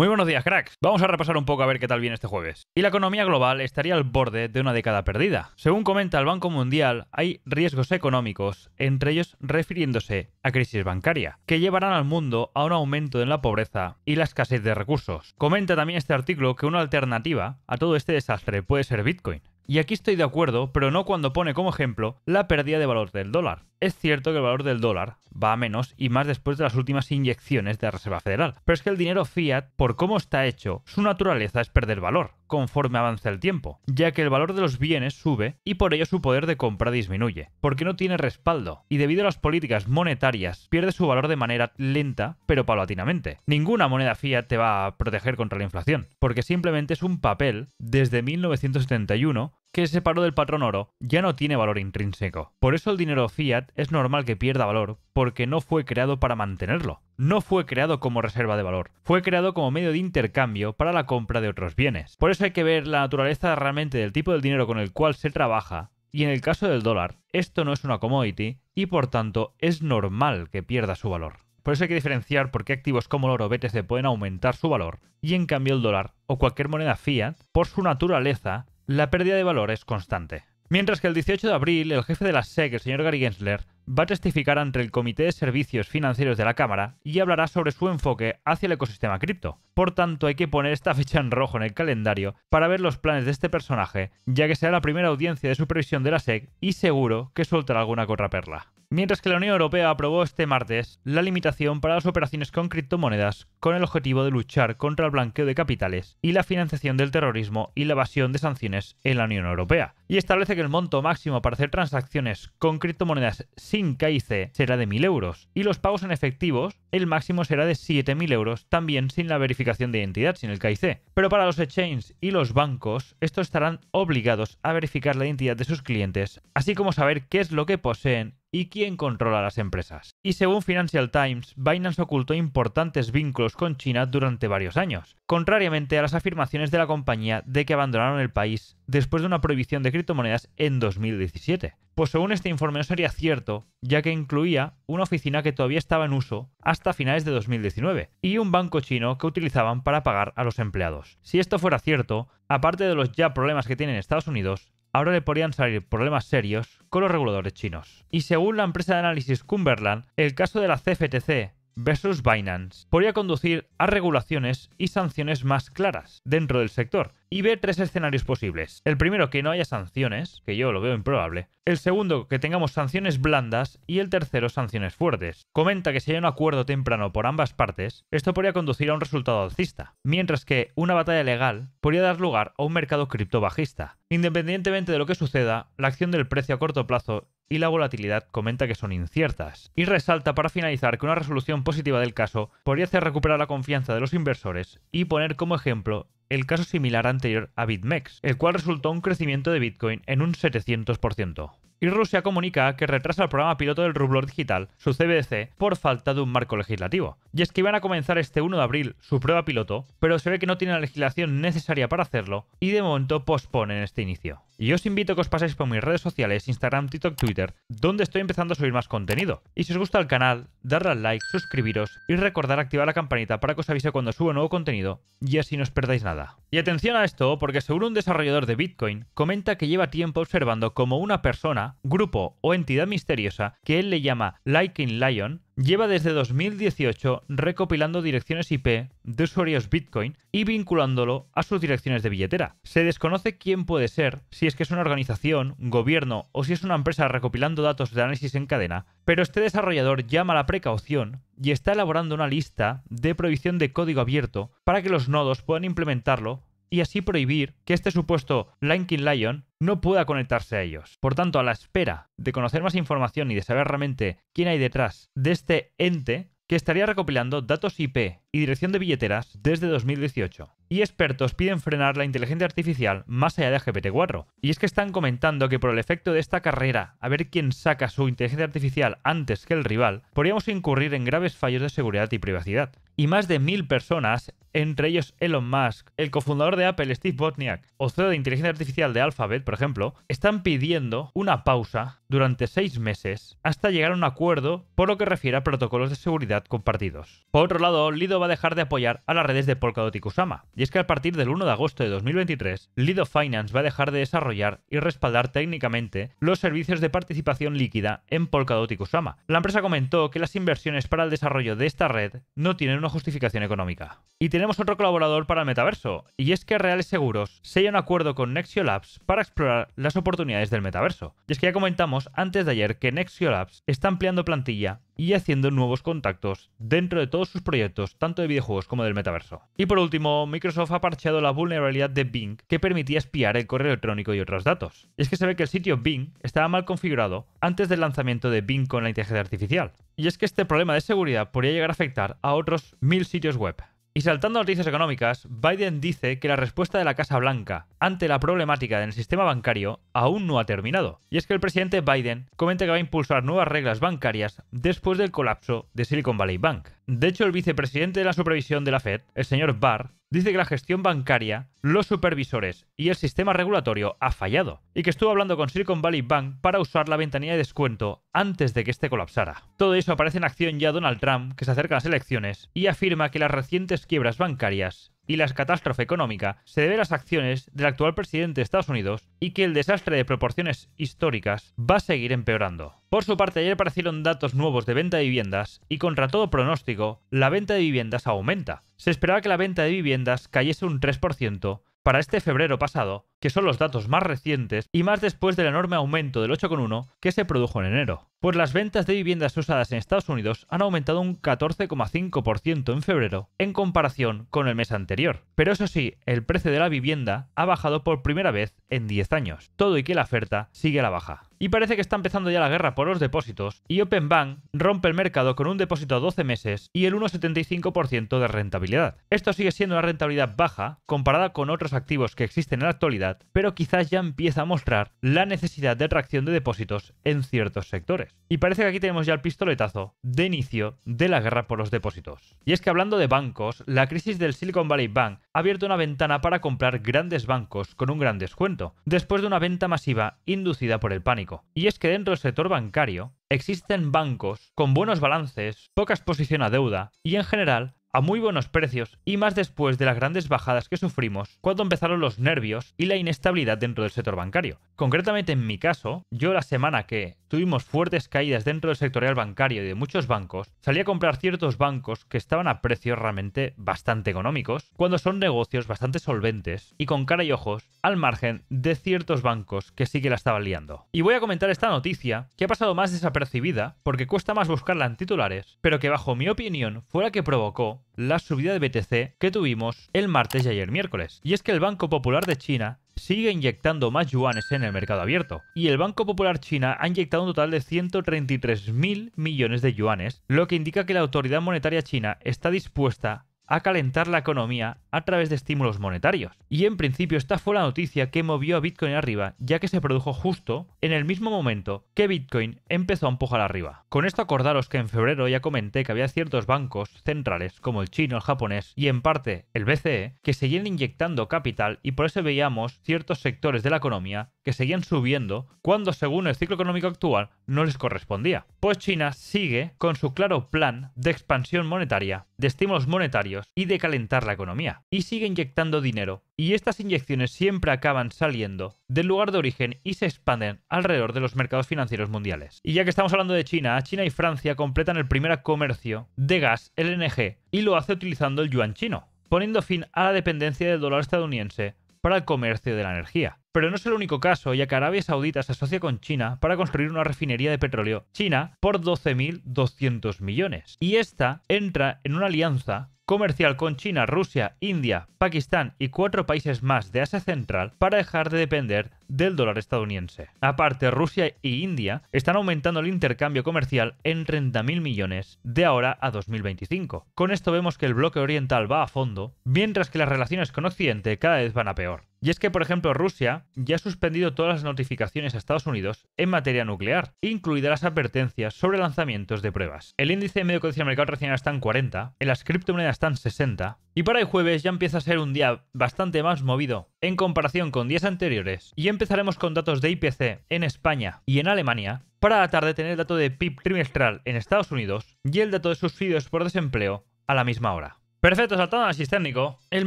Muy buenos días, cracks. Vamos a repasar un poco a ver qué tal viene este jueves. Y la economía global estaría al borde de una década perdida. Según comenta el Banco Mundial, hay riesgos económicos, entre ellos refiriéndose a crisis bancaria, que llevarán al mundo a un aumento en la pobreza y la escasez de recursos. Comenta también este artículo que una alternativa a todo este desastre puede ser Bitcoin. Y aquí estoy de acuerdo, pero no cuando pone como ejemplo la pérdida de valor del dólar. Es cierto que el valor del dólar va a menos y más después de las últimas inyecciones de la Reserva Federal. Pero es que el dinero fiat, por cómo está hecho, su naturaleza es perder valor conforme avanza el tiempo, ya que el valor de los bienes sube y por ello su poder de compra disminuye, porque no tiene respaldo y debido a las políticas monetarias pierde su valor de manera lenta pero paulatinamente. Ninguna moneda fiat te va a proteger contra la inflación, porque simplemente es un papel desde 1971 que se separó del patrón oro, ya no tiene valor intrínseco. Por eso el dinero fiat es normal que pierda valor, porque no fue creado para mantenerlo. No fue creado como reserva de valor, fue creado como medio de intercambio para la compra de otros bienes. Por eso hay que ver la naturaleza realmente del tipo de dinero con el cual se trabaja, y en el caso del dólar, esto no es una commodity y por tanto es normal que pierda su valor. Por eso hay que diferenciar por qué activos como el oro BTC pueden aumentar su valor y en cambio el dólar o cualquier moneda fiat, por su naturaleza, la pérdida de valor es constante. Mientras que el 18 de abril, el jefe de la SEC, el señor Gary Gensler, va a testificar ante el Comité de Servicios Financieros de la Cámara y hablará sobre su enfoque hacia el ecosistema cripto. Por tanto, hay que poner esta fecha en rojo en el calendario para ver los planes de este personaje, ya que será la primera audiencia de supervisión de la SEC y seguro que soltará alguna contraperla. Mientras que la Unión Europea aprobó este martes la limitación para las operaciones con criptomonedas con el objetivo de luchar contra el blanqueo de capitales y la financiación del terrorismo y la evasión de sanciones en la Unión Europea, y establece que el monto máximo para hacer transacciones con criptomonedas sin KIC será de 1.000 euros, y los pagos en efectivos el máximo será de 7.000 euros, también sin la verificación de identidad, sin el KIC. Pero para los exchanges y los bancos, estos estarán obligados a verificar la identidad de sus clientes, así como saber qué es lo que poseen y quién controla las empresas. Y según Financial Times, Binance ocultó importantes vínculos con China durante varios años, contrariamente a las afirmaciones de la compañía de que abandonaron el país después de una prohibición de criptomonedas en 2017. Pues según este informe no sería cierto, ya que incluía una oficina que todavía estaba en uso hasta finales de 2019 y un banco chino que utilizaban para pagar a los empleados. Si esto fuera cierto, aparte de los ya problemas que tienen Estados Unidos, ahora le podrían salir problemas serios con los reguladores chinos. Y según la empresa de análisis Cumberland, el caso de la CFTC versus Binance podría conducir a regulaciones y sanciones más claras dentro del sector, y ve tres escenarios posibles. El primero, que no haya sanciones, que yo lo veo improbable. El segundo, que tengamos sanciones blandas. Y el tercero, sanciones fuertes. Comenta que si hay un acuerdo temprano por ambas partes, esto podría conducir a un resultado alcista, mientras que una batalla legal podría dar lugar a un mercado cripto bajista. Independientemente de lo que suceda, la acción del precio a corto plazo y la volatilidad comenta que son inciertas. Y resalta para finalizar que una resolución positiva del caso podría hacer recuperar la confianza de los inversores y poner como ejemplo el caso similar anterior a BitMEX, el cual resultó un crecimiento de Bitcoin en un 700%. Y Rusia comunica que retrasa el programa piloto del rublo digital, su CBDC, por falta de un marco legislativo. Y es que iban a comenzar este 1 de abril su prueba piloto, pero se ve que no tienen la legislación necesaria para hacerlo y de momento posponen este inicio. Y os invito a que os paséis por mis redes sociales, Instagram, TikTok, Twitter, donde estoy empezando a subir más contenido. Y si os gusta el canal, darle al like, suscribiros y recordar activar la campanita para que os avise cuando subo nuevo contenido y así no os perdáis nada. Y atención a esto, porque según un desarrollador de Bitcoin, comenta que lleva tiempo observando como una persona, grupo o entidad misteriosa que él le llama Lightning Lion lleva desde 2018 recopilando direcciones IP de usuarios Bitcoin y vinculándolo a sus direcciones de billetera. Se desconoce quién puede ser, si es que es una organización, gobierno o si es una empresa recopilando datos de análisis en cadena, pero este desarrollador llama a la precaución y está elaborando una lista de prohibición de código abierto para que los nodos puedan implementarlo y así prohibir que este supuesto Lankin Lion no pueda conectarse a ellos. Por tanto, a la espera de conocer más información y de saber realmente quién hay detrás de este ente que estaría recopilando datos IP y dirección de billeteras desde 2018. Y expertos piden frenar la inteligencia artificial más allá de GPT-4. Y es que están comentando que por el efecto de esta carrera, a ver quién saca su inteligencia artificial antes que el rival, podríamos incurrir en graves fallos de seguridad y privacidad. Y más de mil personas, entre ellos Elon Musk, el cofundador de Apple Steve Botniak o CEO de inteligencia artificial de Alphabet, por ejemplo, están pidiendo una pausa durante seis meses hasta llegar a un acuerdo por lo que refiere a protocolos de seguridad compartidos. Por otro lado, Lido va a dejar de apoyar a las redes de Polkadot y Kusama. Y es que a partir del 1 de agosto de 2023, Lido Finance va a dejar de desarrollar y respaldar técnicamente los servicios de participación líquida en Polkadot y Kusama. La empresa comentó que las inversiones para el desarrollo de esta red no tienen una justificación económica. Y tenemos otro colaborador para el metaverso, y es que Reales Seguros sella un acuerdo con Nexio Labs para explorar las oportunidades del metaverso. Y es que ya comentamos antes de ayer que Nexio Labs está ampliando plantilla y haciendo nuevos contactos dentro de todos sus proyectos, tanto de videojuegos como del metaverso. Y por último, Microsoft ha parcheado la vulnerabilidad de Bing que permitía espiar el correo electrónico y otros datos. Y es que se ve que el sitio Bing estaba mal configurado antes del lanzamiento de Bing con la inteligencia artificial. Y es que este problema de seguridad podría llegar a afectar a otros mil sitios web. Y saltando a noticias económicas, Biden dice que la respuesta de la Casa Blanca ante la problemática del sistema bancario aún no ha terminado. Y es que el presidente Biden comenta que va a impulsar nuevas reglas bancarias después del colapso de Silicon Valley Bank. De hecho, el vicepresidente de la supervisión de la Fed, el señor Barr, dice que la gestión bancaria, los supervisores y el sistema regulatorio ha fallado y que estuvo hablando con Silicon Valley Bank para usar la ventanilla de descuento antes de que este colapsara. Todo eso aparece en acción ya Donald Trump, que se acerca a las elecciones y afirma que las recientes quiebras bancarias y la catástrofe económica se debe a las acciones del actual presidente de Estados Unidos y que el desastre de proporciones históricas va a seguir empeorando. Por su parte, ayer aparecieron datos nuevos de venta de viviendas y contra todo pronóstico, la venta de viviendas aumenta. Se esperaba que la venta de viviendas cayese un 3%, para este febrero pasado, que son los datos más recientes y más después del enorme aumento del 8,1 que se produjo en enero. Pues las ventas de viviendas usadas en Estados Unidos han aumentado un 14,5% en febrero en comparación con el mes anterior. Pero eso sí, el precio de la vivienda ha bajado por primera vez en 10 años, todo y que la oferta sigue a la baja. Y parece que está empezando ya la guerra por los depósitos, y Open Bank rompe el mercado con un depósito a 12 meses y el 1,75% de rentabilidad. Esto sigue siendo una rentabilidad baja comparada con otros activos que existen en la actualidad, pero quizás ya empieza a mostrar la necesidad de atracción de depósitos en ciertos sectores. Y parece que aquí tenemos ya el pistoletazo de inicio de la guerra por los depósitos. Y es que hablando de bancos, la crisis del Silicon Valley Bank ha abierto una ventana para comprar grandes bancos con un gran descuento, después de una venta masiva inducida por el pánico. Y es que dentro del sector bancario existen bancos con buenos balances, poca exposición a deuda y en general a muy buenos precios y más después de las grandes bajadas que sufrimos cuando empezaron los nervios y la inestabilidad dentro del sector bancario. Concretamente en mi caso, yo la semana que tuvimos fuertes caídas dentro del sectorial bancario y de muchos bancos, salí a comprar ciertos bancos que estaban a precios realmente bastante económicos, cuando son negocios bastante solventes y con cara y ojos al margen de ciertos bancos que sí que la estaban liando. Y voy a comentar esta noticia que ha pasado más desapercibida porque cuesta más buscarla en titulares, pero que bajo mi opinión fue la que provocó la subida de BTC que tuvimos el martes y ayer miércoles. Y es que el Banco Popular de China sigue inyectando más yuanes en el mercado abierto. Y el Banco Popular China ha inyectado un total de 133.000 millones de yuanes, lo que indica que la autoridad monetaria china está dispuesta a calentar la economía a través de estímulos monetarios. Y en principio esta fue la noticia que movió a Bitcoin arriba, ya que se produjo justo en el mismo momento que Bitcoin empezó a empujar arriba. Con esto acordaros que en febrero ya comenté que había ciertos bancos centrales como el chino, el japonés y en parte el BCE que seguían inyectando capital y por eso veíamos ciertos sectores de la economía que seguían subiendo cuando según el ciclo económico actual no les correspondía. Pues China sigue con su claro plan de expansión monetaria, de estímulos monetarios y de calentar la economía. Y sigue inyectando dinero. Y estas inyecciones siempre acaban saliendo del lugar de origen y se expanden alrededor de los mercados financieros mundiales. Y ya que estamos hablando de China, China y Francia completan el primer comercio de gas LNG y lo hace utilizando el yuan chino, poniendo fin a la dependencia del dólar estadounidense para el comercio de la energía. Pero no es el único caso, ya que Arabia Saudita se asocia con China para construir una refinería de petróleo china por 12.200 millones. Y esta entra en una alianza comercial con China, Rusia, India, Pakistán y cuatro países más de Asia Central para dejar de depender del dólar estadounidense. Aparte, Rusia y India están aumentando el intercambio comercial en 30.000 millones de ahora a 2025. Con esto vemos que el bloque oriental va a fondo, mientras que las relaciones con Occidente cada vez van a peor. Y es que, por ejemplo, Rusia ya ha suspendido todas las notificaciones a Estados Unidos en materia nuclear, incluidas las advertencias sobre lanzamientos de pruebas. El índice de medio condición del mercado recién está en 40, en las criptomonedas están 60, y para el jueves ya empieza a ser un día bastante más movido en comparación con días anteriores y empezaremos con datos de IPC en España y en Alemania para la tarde tener el dato de PIB trimestral en Estados Unidos y el dato de subsidios por desempleo a la misma hora. Perfecto, saltado análisis técnico. El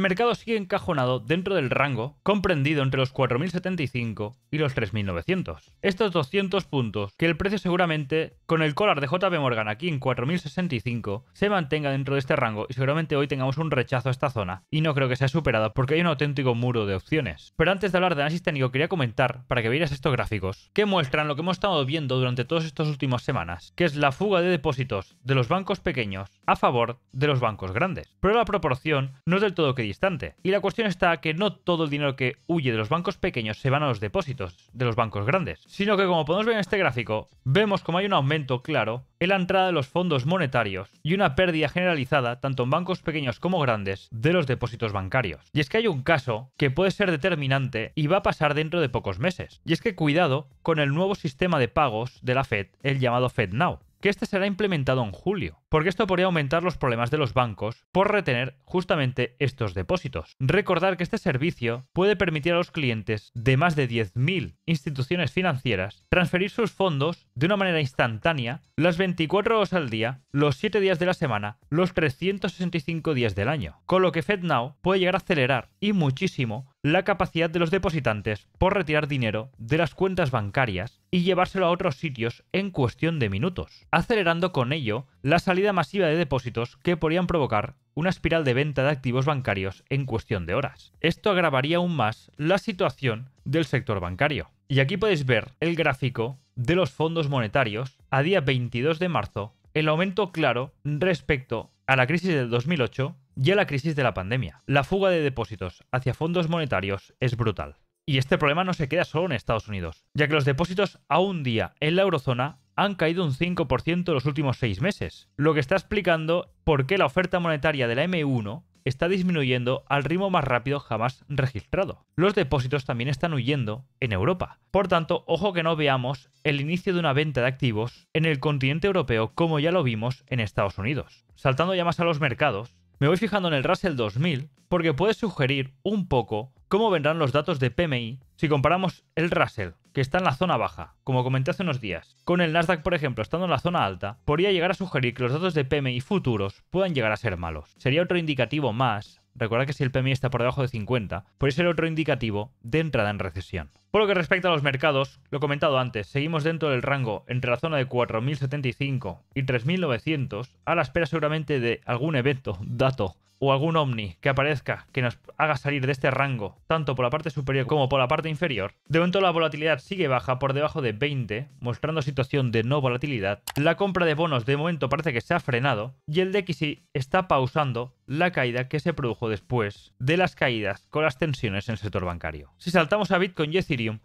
mercado sigue encajonado dentro del rango comprendido entre los 4.075 y los 3.900. Estos 200 puntos, que el precio seguramente con el collar de JP Morgan aquí en 4.065 se mantenga dentro de este rango y seguramente hoy tengamos un rechazo a esta zona. Y no creo que sea superado porque hay un auténtico muro de opciones. Pero antes de hablar de análisis técnico quería comentar, para que veáis estos gráficos, que muestran lo que hemos estado viendo durante todas estas últimas semanas, que es la fuga de depósitos de los bancos pequeños a favor de los bancos grandes pero la proporción no es del todo que distante. Y la cuestión está que no todo el dinero que huye de los bancos pequeños se van a los depósitos de los bancos grandes, sino que como podemos ver en este gráfico, vemos como hay un aumento claro en la entrada de los fondos monetarios y una pérdida generalizada tanto en bancos pequeños como grandes de los depósitos bancarios. Y es que hay un caso que puede ser determinante y va a pasar dentro de pocos meses. Y es que cuidado con el nuevo sistema de pagos de la Fed, el llamado FedNow que este será implementado en julio, porque esto podría aumentar los problemas de los bancos por retener justamente estos depósitos. Recordar que este servicio puede permitir a los clientes de más de 10.000 instituciones financieras transferir sus fondos de una manera instantánea las 24 horas al día, los 7 días de la semana, los 365 días del año, con lo que FedNow puede llegar a acelerar y muchísimo la capacidad de los depositantes por retirar dinero de las cuentas bancarias y llevárselo a otros sitios en cuestión de minutos, acelerando con ello la salida masiva de depósitos que podrían provocar una espiral de venta de activos bancarios en cuestión de horas. Esto agravaría aún más la situación del sector bancario. Y aquí podéis ver el gráfico de los fondos monetarios a día 22 de marzo, el aumento claro respecto a la crisis del 2008 ya la crisis de la pandemia. La fuga de depósitos hacia fondos monetarios es brutal. Y este problema no se queda solo en Estados Unidos, ya que los depósitos a un día en la eurozona han caído un 5% los últimos seis meses, lo que está explicando por qué la oferta monetaria de la M1 está disminuyendo al ritmo más rápido jamás registrado. Los depósitos también están huyendo en Europa. Por tanto, ojo que no veamos el inicio de una venta de activos en el continente europeo como ya lo vimos en Estados Unidos. Saltando ya más a los mercados, me voy fijando en el Russell 2000 porque puede sugerir un poco cómo vendrán los datos de PMI si comparamos el Russell, que está en la zona baja, como comenté hace unos días, con el Nasdaq, por ejemplo, estando en la zona alta, podría llegar a sugerir que los datos de PMI futuros puedan llegar a ser malos. Sería otro indicativo más, recuerda que si el PMI está por debajo de 50, podría ser otro indicativo de entrada en recesión. Por lo que respecta a los mercados, lo comentado antes, seguimos dentro del rango entre la zona de 4.075 y 3.900, a la espera seguramente de algún evento, dato o algún ovni que aparezca que nos haga salir de este rango, tanto por la parte superior como por la parte inferior. De momento la volatilidad sigue baja por debajo de 20, mostrando situación de no volatilidad. La compra de bonos de momento parece que se ha frenado y el DXY está pausando la caída que se produjo después de las caídas con las tensiones en el sector bancario. Si saltamos a Bitcoin y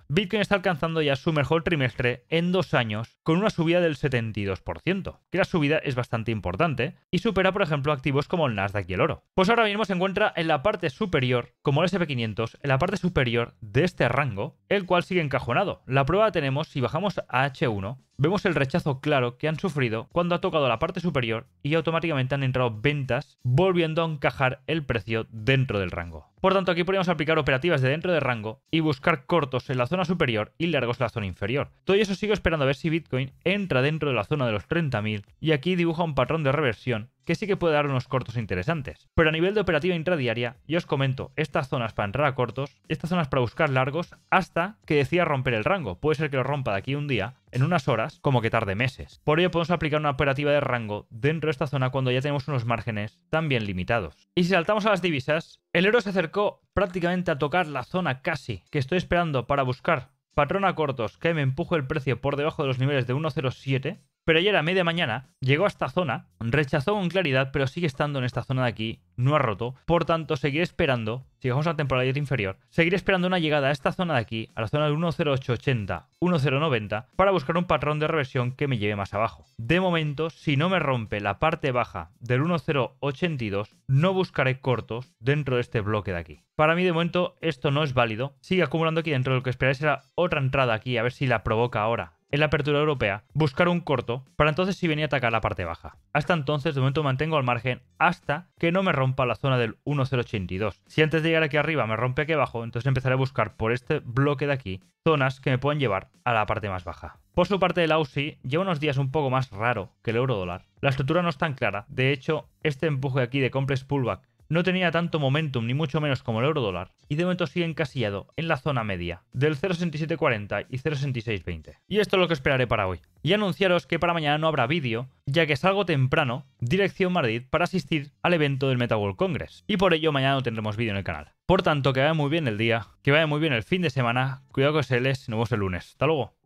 Bitcoin está alcanzando ya su mejor trimestre en dos años con una subida del 72%, que la subida es bastante importante y supera, por ejemplo, activos como el Nasdaq y el oro. Pues ahora mismo se encuentra en la parte superior, como el SP500, en la parte superior de este rango, el cual sigue encajonado. La prueba tenemos si bajamos a H1, Vemos el rechazo claro que han sufrido cuando ha tocado la parte superior y automáticamente han entrado ventas volviendo a encajar el precio dentro del rango. Por tanto, aquí podríamos aplicar operativas de dentro de rango y buscar cortos en la zona superior y largos en la zona inferior. Todo eso sigo esperando a ver si Bitcoin entra dentro de la zona de los 30.000 y aquí dibuja un patrón de reversión que sí que puede dar unos cortos interesantes. Pero a nivel de operativa intradiaria, yo os comento estas zonas para entrar a cortos, estas zonas para buscar largos, hasta que decida romper el rango. Puede ser que lo rompa de aquí un día en unas horas como que tarde meses. Por ello podemos aplicar una operativa de rango dentro de esta zona cuando ya tenemos unos márgenes también limitados. Y si saltamos a las divisas, el euro se acercó prácticamente a tocar la zona casi que estoy esperando para buscar patrón a cortos que me empuje el precio por debajo de los niveles de 1.07 pero ayer a media mañana llegó a esta zona, rechazó con claridad, pero sigue estando en esta zona de aquí, no ha roto. Por tanto, seguiré esperando, si vamos a la temporalidad inferior, seguiré esperando una llegada a esta zona de aquí, a la zona del 10880, 1090, para buscar un patrón de reversión que me lleve más abajo. De momento, si no me rompe la parte baja del 1082, no buscaré cortos dentro de este bloque de aquí. Para mí, de momento, esto no es válido. Sigue acumulando aquí dentro lo que esperáis será otra entrada aquí, a ver si la provoca ahora en la apertura europea, buscar un corto, para entonces si venía a atacar la parte baja. Hasta entonces, de momento mantengo al margen hasta que no me rompa la zona del 1.082. Si antes de llegar aquí arriba me rompe aquí abajo, entonces empezaré a buscar por este bloque de aquí zonas que me puedan llevar a la parte más baja. Por su parte, el AUSI lleva unos días un poco más raro que el euro dólar. La estructura no es tan clara, de hecho, este empuje aquí de complex pullback no tenía tanto momentum, ni mucho menos como el euro dólar, y de momento sigue encasillado en la zona media del 0,6740 y 0,6620. Y esto es lo que esperaré para hoy. Y anunciaros que para mañana no habrá vídeo, ya que salgo temprano, dirección Madrid, para asistir al evento del Meta Congress. Y por ello mañana no tendremos vídeo en el canal. Por tanto, que vaya muy bien el día, que vaya muy bien el fin de semana, cuidado que se les, nos vemos el lunes. Hasta luego.